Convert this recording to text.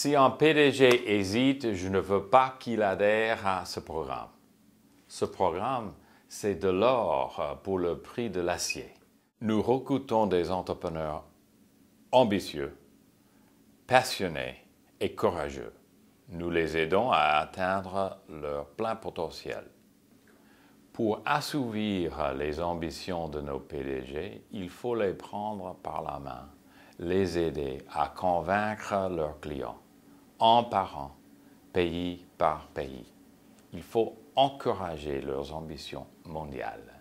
Si un PDG hésite, je ne veux pas qu'il adhère à ce programme. Ce programme, c'est de l'or euh, pour le prix de l'acier. Nous recrutons des entrepreneurs ambitieux, passionnés et courageux. Nous les aidons à atteindre leur plein potentiel. Pour assouvir les ambitions de nos PDG, il faut les prendre par la main, les aider à convaincre leurs clients en par an, pays par pays. Il faut encourager leurs ambitions mondiales.